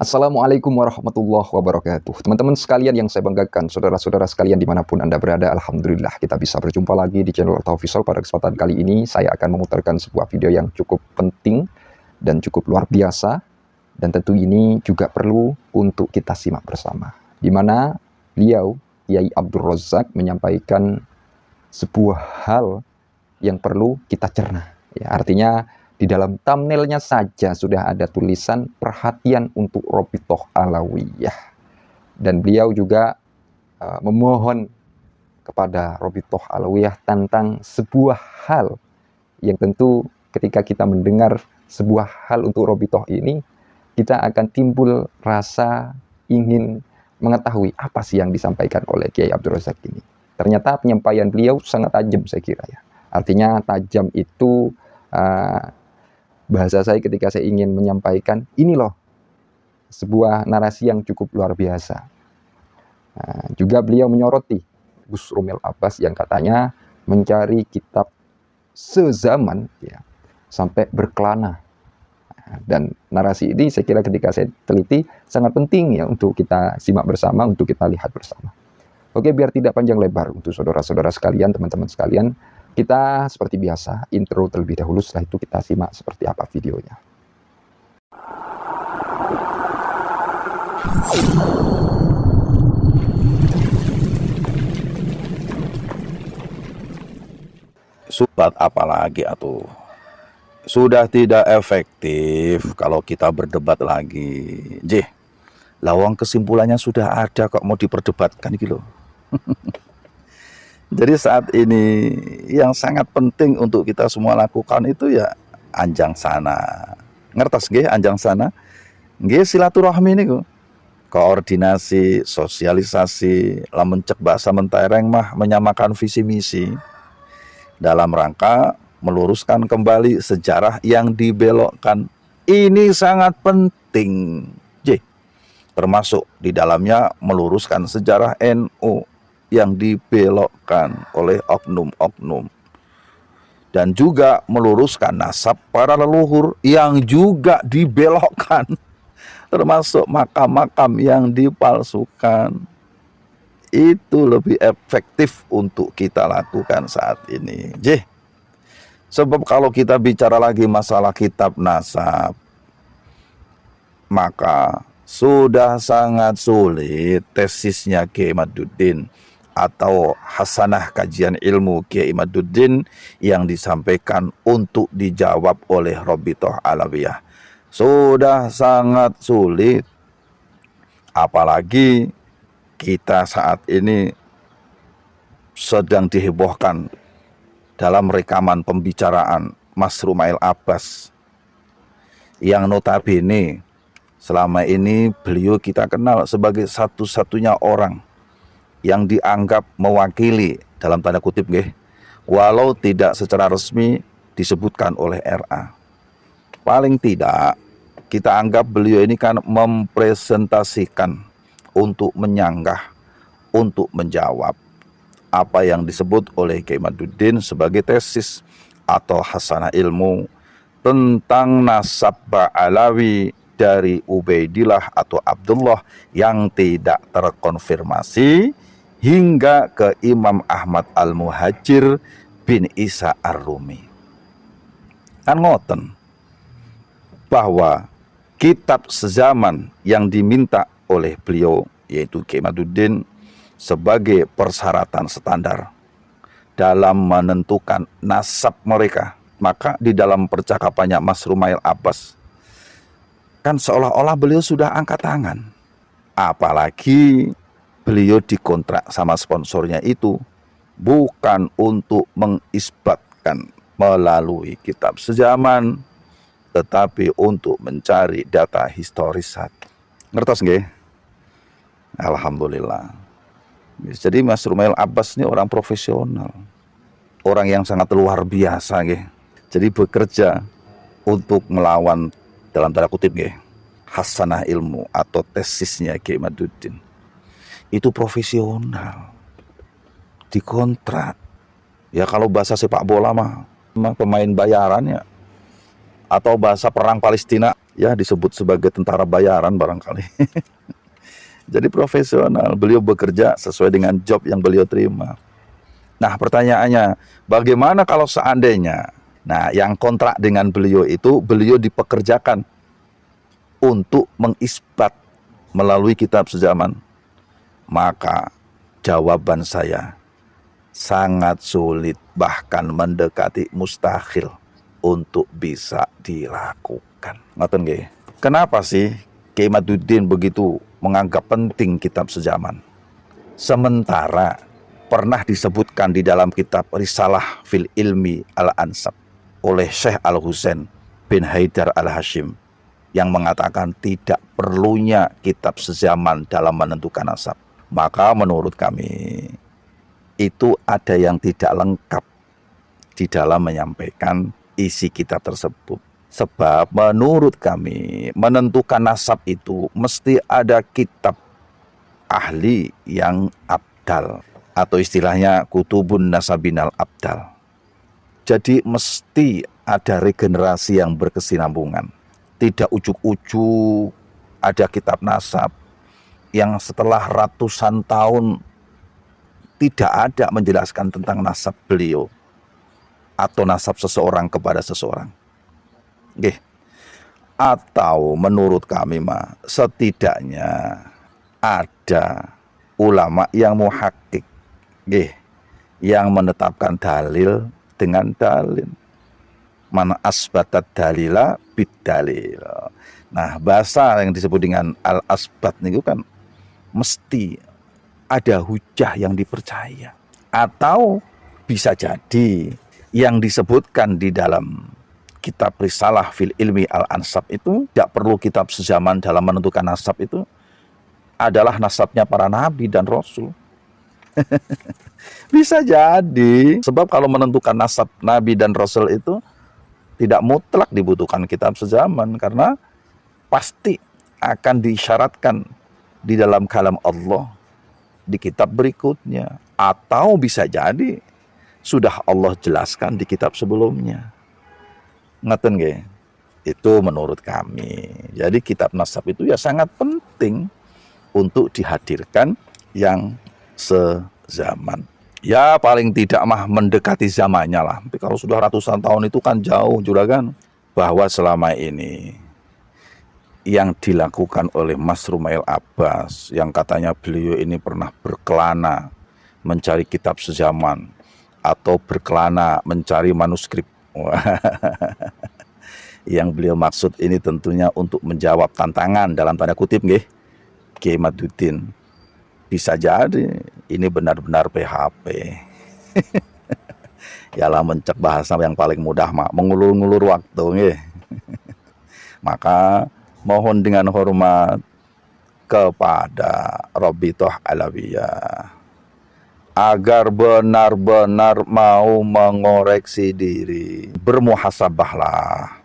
Assalamualaikum warahmatullahi wabarakatuh Teman-teman sekalian yang saya banggakan Saudara-saudara sekalian dimanapun Anda berada Alhamdulillah kita bisa berjumpa lagi di channel Taufisol Pada kesempatan kali ini saya akan memutarkan sebuah video yang cukup penting Dan cukup luar biasa Dan tentu ini juga perlu untuk kita simak bersama Dimana beliau Kiai Abdul Razak menyampaikan sebuah hal yang perlu kita cerna ya, Artinya di dalam thumbnailnya saja sudah ada tulisan perhatian untuk Robitoh Alawiyah. Dan beliau juga uh, memohon kepada Robitoh Alawiyah tentang sebuah hal yang tentu ketika kita mendengar sebuah hal untuk Robitoh ini, kita akan timbul rasa ingin mengetahui apa sih yang disampaikan oleh Kiai Abdul Razak ini. Ternyata penyampaian beliau sangat tajam saya kira ya. Artinya tajam itu uh, bahasa saya ketika saya ingin menyampaikan ini loh sebuah narasi yang cukup luar biasa. Nah, juga beliau menyoroti Gus Rumil Abbas yang katanya mencari kitab sezaman ya, sampai berkelana. Nah, dan narasi ini saya kira ketika saya teliti sangat penting ya untuk kita simak bersama, untuk kita lihat bersama. Oke, biar tidak panjang lebar untuk saudara-saudara sekalian, teman-teman sekalian, kita seperti biasa intro terlebih dahulu setelah itu kita simak seperti apa videonya. Sobat apalagi atau sudah tidak efektif kalau kita berdebat lagi. Jih, lawang kesimpulannya sudah ada kok mau diperdebatkan gitu loh. Jadi saat ini yang sangat penting untuk kita semua lakukan itu ya anjang sana. Ngertes nggih anjang sana? Nggih silaturahmi niku. Koordinasi, sosialisasi, lamun cek bahasa mentereng mah menyamakan visi misi dalam rangka meluruskan kembali sejarah yang dibelokkan. Ini sangat penting. J. Termasuk di dalamnya meluruskan sejarah NU yang dibelokkan oleh oknum-oknum dan juga meluruskan nasab para leluhur yang juga dibelokkan termasuk makam-makam yang dipalsukan itu lebih efektif untuk kita lakukan saat ini Jih. sebab kalau kita bicara lagi masalah kitab nasab maka sudah sangat sulit tesisnya Kiai Maduddin atau hasanah kajian ilmu Kiai Maduddin yang disampaikan untuk dijawab oleh Robitoh Alawiyah. Sudah sangat sulit apalagi kita saat ini sedang dihebohkan dalam rekaman pembicaraan Mas Rumail Abbas yang notabene selama ini beliau kita kenal sebagai satu-satunya orang yang dianggap mewakili dalam tanda kutip nggih walau tidak secara resmi disebutkan oleh RA. Paling tidak kita anggap beliau ini kan mempresentasikan untuk menyanggah, untuk menjawab apa yang disebut oleh Kemaduddin sebagai tesis atau hasanah ilmu tentang nasab Ba'alawi dari Ubaidillah atau Abdullah yang tidak terkonfirmasi hingga ke Imam Ahmad Al-Muhajir bin Isa Ar-Rumi. Kan ngoten bahwa kitab sezaman yang diminta oleh beliau yaitu Kemaduddin sebagai persyaratan standar dalam menentukan nasab mereka. Maka di dalam percakapannya Mas Rumail Abbas kan seolah-olah beliau sudah angkat tangan. Apalagi beliau dikontrak sama sponsornya itu bukan untuk mengisbatkan melalui kitab sejaman tetapi untuk mencari data historis ngertos nggih Alhamdulillah jadi Mas Rumail Abbas ini orang profesional orang yang sangat luar biasa nggih jadi bekerja untuk melawan dalam tanda kutip nggih hasanah ilmu atau tesisnya Kiai Maduddin itu profesional dikontrak ya kalau bahasa sepak bola mah, pemain bayarannya atau bahasa perang Palestina ya disebut sebagai tentara bayaran barangkali jadi profesional beliau bekerja sesuai dengan job yang beliau terima nah pertanyaannya bagaimana kalau seandainya nah yang kontrak dengan beliau itu beliau dipekerjakan untuk mengisbat melalui kitab sejaman maka jawaban saya sangat sulit bahkan mendekati mustahil untuk bisa dilakukan. Ngoten nggih. Kenapa sih Kiai Maduddin begitu menganggap penting kitab sejaman? Sementara pernah disebutkan di dalam kitab Risalah fil Ilmi Al-Ansab oleh Syekh Al-Husain bin Haidar Al-Hashim yang mengatakan tidak perlunya kitab sejaman dalam menentukan nasab maka menurut kami itu ada yang tidak lengkap di dalam menyampaikan isi kitab tersebut. Sebab menurut kami menentukan nasab itu mesti ada kitab ahli yang abdal atau istilahnya kutubun nasabinal abdal. Jadi mesti ada regenerasi yang berkesinambungan. Tidak ujuk-ujuk ada kitab nasab, yang setelah ratusan tahun tidak ada menjelaskan tentang nasab beliau atau nasab seseorang kepada seseorang. Oke. Atau menurut kami mah setidaknya ada ulama yang muhakik, Oke. Yang menetapkan dalil dengan dalil. Mana asbatat dalila bid dalil. Nah, bahasa yang disebut dengan al asbat niku kan mesti ada hujah yang dipercaya atau bisa jadi yang disebutkan di dalam kitab risalah fil ilmi al ansab itu tidak perlu kitab sezaman dalam menentukan nasab itu adalah nasabnya para nabi dan rasul bisa jadi sebab kalau menentukan nasab nabi dan rasul itu tidak mutlak dibutuhkan kitab sezaman karena pasti akan disyaratkan di dalam kalam Allah di kitab berikutnya atau bisa jadi sudah Allah jelaskan di kitab sebelumnya. Ngeten nggih? Itu menurut kami. Jadi kitab nasab itu ya sangat penting untuk dihadirkan yang sezaman. Ya paling tidak mah mendekati zamannya lah. Tapi kalau sudah ratusan tahun itu kan jauh juragan. Bahwa selama ini yang dilakukan oleh Mas Rumail Abbas yang katanya beliau ini pernah berkelana mencari kitab sezaman atau berkelana mencari manuskrip. yang beliau maksud ini tentunya untuk menjawab tantangan dalam tanda kutip nggih Kiai Bisa jadi ini benar-benar PHP. ya lah mencek bahasa yang paling mudah mak mengulur-ngulur waktu nggih. Maka mohon dengan hormat kepada Robitoh Alawiyah agar benar-benar mau mengoreksi diri bermuhasabahlah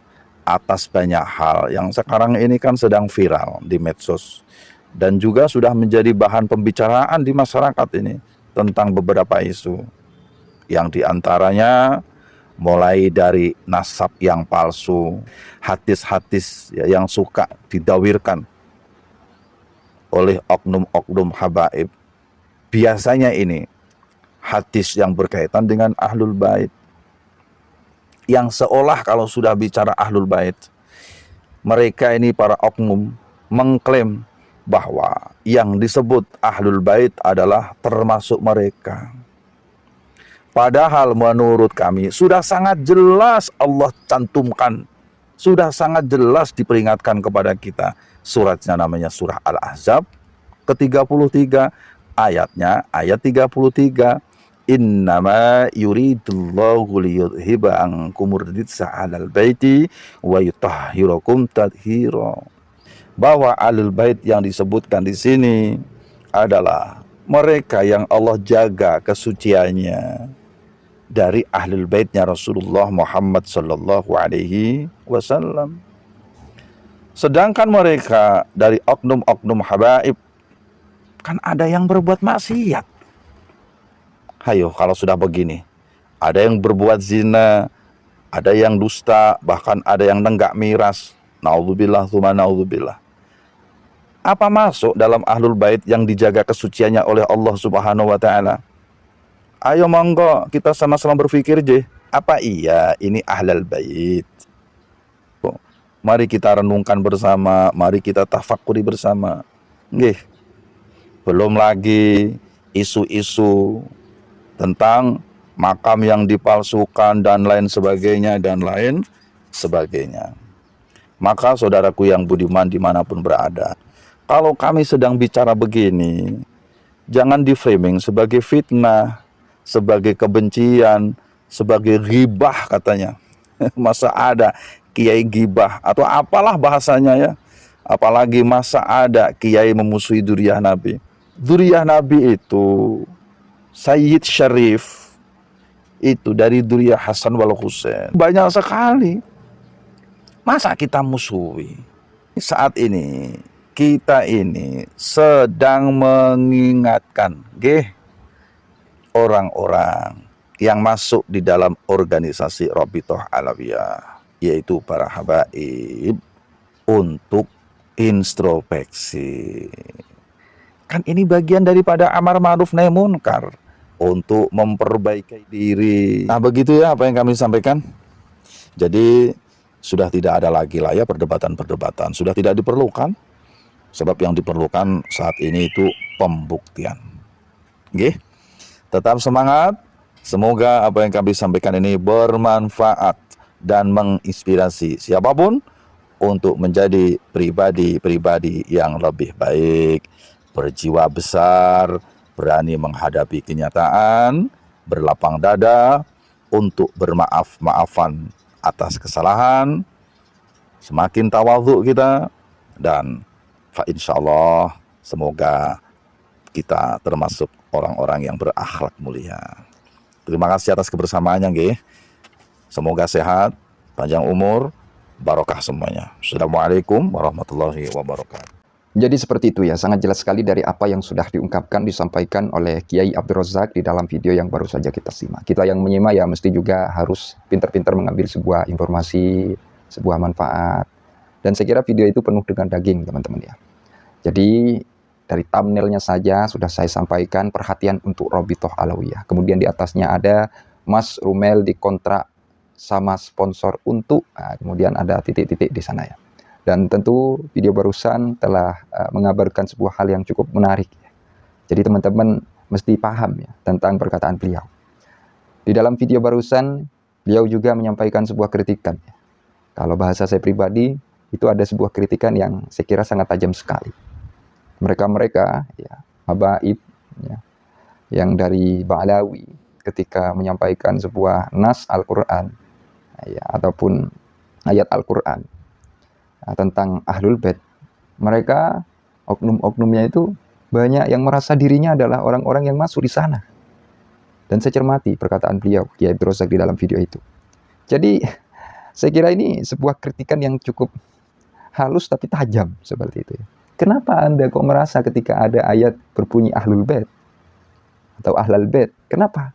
atas banyak hal yang sekarang ini kan sedang viral di medsos dan juga sudah menjadi bahan pembicaraan di masyarakat ini tentang beberapa isu yang diantaranya mulai dari nasab yang palsu, hadis-hadis yang suka didawirkan oleh oknum-oknum habaib. Biasanya ini hadis yang berkaitan dengan ahlul bait. Yang seolah kalau sudah bicara ahlul bait, mereka ini para oknum mengklaim bahwa yang disebut ahlul bait adalah termasuk mereka. Padahal menurut kami sudah sangat jelas Allah cantumkan, sudah sangat jelas diperingatkan kepada kita. Suratnya namanya surah Al-Ahzab ke-33, ayatnya ayat 33. Innama yuridullahu liyudhiba angkumur ditsa alal baiti wa yutahhirakum tadhira. Bahwa alul bait yang disebutkan di sini adalah mereka yang Allah jaga kesuciannya dari ahlul baitnya Rasulullah Muhammad sallallahu alaihi wasallam. Sedangkan mereka dari oknum-oknum habaib kan ada yang berbuat maksiat. Hayo kalau sudah begini, ada yang berbuat zina, ada yang dusta, bahkan ada yang nenggak miras. Nauzubillah tsumma nauzubillah. Apa masuk dalam ahlul bait yang dijaga kesuciannya oleh Allah Subhanahu wa taala? Ayo monggo kita sama-sama berpikir je. Apa iya ini ahlal bait? mari kita renungkan bersama, mari kita tafakuri bersama. Nggih. Belum lagi isu-isu tentang makam yang dipalsukan dan lain sebagainya dan lain sebagainya. Maka saudaraku yang budiman dimanapun berada, kalau kami sedang bicara begini, jangan di framing sebagai fitnah sebagai kebencian, sebagai gibah katanya. masa ada kiai gibah atau apalah bahasanya ya. Apalagi masa ada kiai memusuhi duriah Nabi. Duriah Nabi itu Sayyid Syarif itu dari duriah Hasan wal Husain. Banyak sekali. Masa kita musuhi? Saat ini kita ini sedang mengingatkan, gih, orang-orang yang masuk di dalam organisasi Rabitoh Alawiyah yaitu para habaib untuk introspeksi. Kan ini bagian daripada amar ma'ruf nahi munkar untuk memperbaiki diri. Nah, begitu ya apa yang kami sampaikan. Jadi sudah tidak ada lagi lah ya perdebatan-perdebatan, sudah tidak diperlukan. Sebab yang diperlukan saat ini itu pembuktian. Nggih. Okay? Tetap semangat. Semoga apa yang kami sampaikan ini bermanfaat dan menginspirasi siapapun untuk menjadi pribadi-pribadi yang lebih baik, berjiwa besar, berani menghadapi kenyataan, berlapang dada untuk bermaaf-maafan atas kesalahan. Semakin tawadhu kita dan fa insyaallah semoga kita termasuk orang-orang yang berakhlak mulia. Terima kasih atas kebersamaannya, Ge. Semoga sehat, panjang umur, barokah semuanya. Assalamualaikum warahmatullahi wabarakatuh. Jadi seperti itu ya, sangat jelas sekali dari apa yang sudah diungkapkan, disampaikan oleh Kiai Abdul Razak di dalam video yang baru saja kita simak. Kita yang menyimak ya mesti juga harus pintar-pintar mengambil sebuah informasi, sebuah manfaat. Dan saya kira video itu penuh dengan daging teman-teman ya. Jadi dari thumbnailnya saja sudah saya sampaikan perhatian untuk Robitoh Alawiyah. Kemudian di atasnya ada Mas Rumel kontrak sama sponsor untuk, nah, kemudian ada titik-titik di sana ya. Dan tentu video barusan telah uh, mengabarkan sebuah hal yang cukup menarik. Ya. Jadi teman-teman mesti paham ya tentang perkataan beliau. Di dalam video barusan, beliau juga menyampaikan sebuah kritikan. Ya. Kalau bahasa saya pribadi, itu ada sebuah kritikan yang saya kira sangat tajam sekali mereka-mereka ya habaib ya, yang dari Ba'lawi ketika menyampaikan sebuah nas Al-Qur'an ya ataupun ayat Al-Qur'an ya, tentang Ahlul Bait mereka oknum-oknumnya itu banyak yang merasa dirinya adalah orang-orang yang masuk di sana dan saya cermati perkataan beliau Kiai Brozak di dalam video itu. Jadi saya kira ini sebuah kritikan yang cukup halus tapi tajam seperti itu ya. Kenapa Anda kok merasa ketika ada ayat berbunyi ahlul bait atau ahlal bait? Kenapa?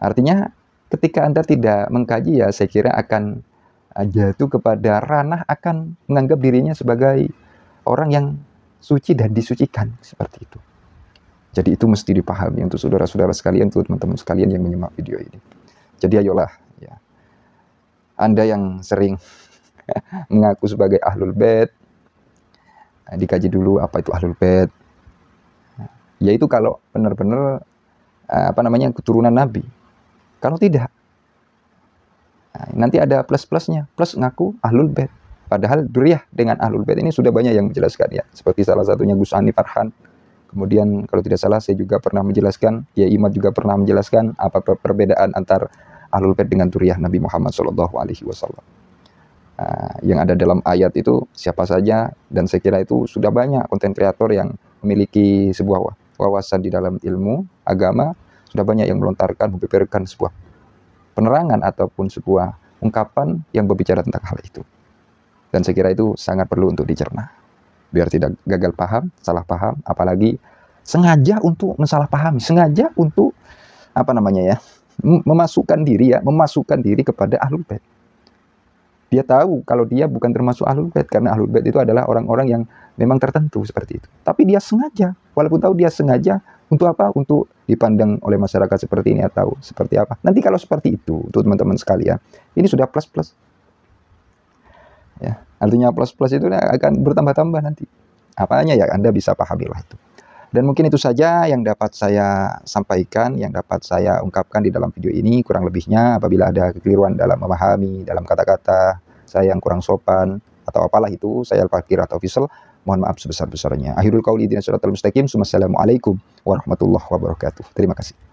Artinya ketika Anda tidak mengkaji ya saya kira akan eh, jatuh kepada ranah akan menganggap dirinya sebagai orang yang suci dan disucikan seperti itu. Jadi itu mesti dipahami untuk saudara-saudara sekalian, untuk teman-teman sekalian yang menyimak video ini. Jadi ayolah ya. Anda yang sering mengaku sebagai ahlul bait, Nah, dikaji dulu apa itu ahlul bait. Nah, yaitu kalau benar-benar eh, apa namanya keturunan Nabi. Kalau tidak, nah, nanti ada plus-plusnya, plus ngaku ahlul bed Padahal duriah dengan ahlul bed ini sudah banyak yang menjelaskan ya. Seperti salah satunya Gus Ani Farhan. Kemudian kalau tidak salah saya juga pernah menjelaskan, ya Imam juga pernah menjelaskan apa perbedaan antar ahlul bed dengan duriah Nabi Muhammad Shallallahu alaihi wasallam. Ah, yang ada dalam ayat itu siapa saja dan saya kira itu sudah banyak konten kreator yang memiliki sebuah wawasan di dalam ilmu agama sudah banyak yang melontarkan membeberkan sebuah penerangan ataupun sebuah ungkapan yang berbicara tentang hal itu dan saya kira itu sangat perlu untuk dicerna biar tidak gagal paham salah paham apalagi sengaja untuk mensalahpahami sengaja untuk apa namanya ya memasukkan diri ya memasukkan diri kepada ahlul bait dia tahu kalau dia bukan termasuk ahlul bait karena ahlul bait itu adalah orang-orang yang memang tertentu seperti itu. Tapi dia sengaja, walaupun tahu dia sengaja untuk apa? Untuk dipandang oleh masyarakat seperti ini atau seperti apa. Nanti kalau seperti itu, tuh teman-teman sekalian, ini sudah plus-plus. Ya, artinya plus-plus itu akan bertambah-tambah nanti. Apanya ya Anda bisa pahamilah itu. Dan mungkin itu saja yang dapat saya sampaikan, yang dapat saya ungkapkan di dalam video ini. Kurang lebihnya apabila ada kekeliruan dalam memahami, dalam kata-kata, saya yang kurang sopan, atau apalah itu, saya Al-Fakir atau official, mohon maaf sebesar-besarnya. Akhirul kauli dina suratul mustaqim, Assalamualaikum warahmatullahi wabarakatuh. Terima kasih.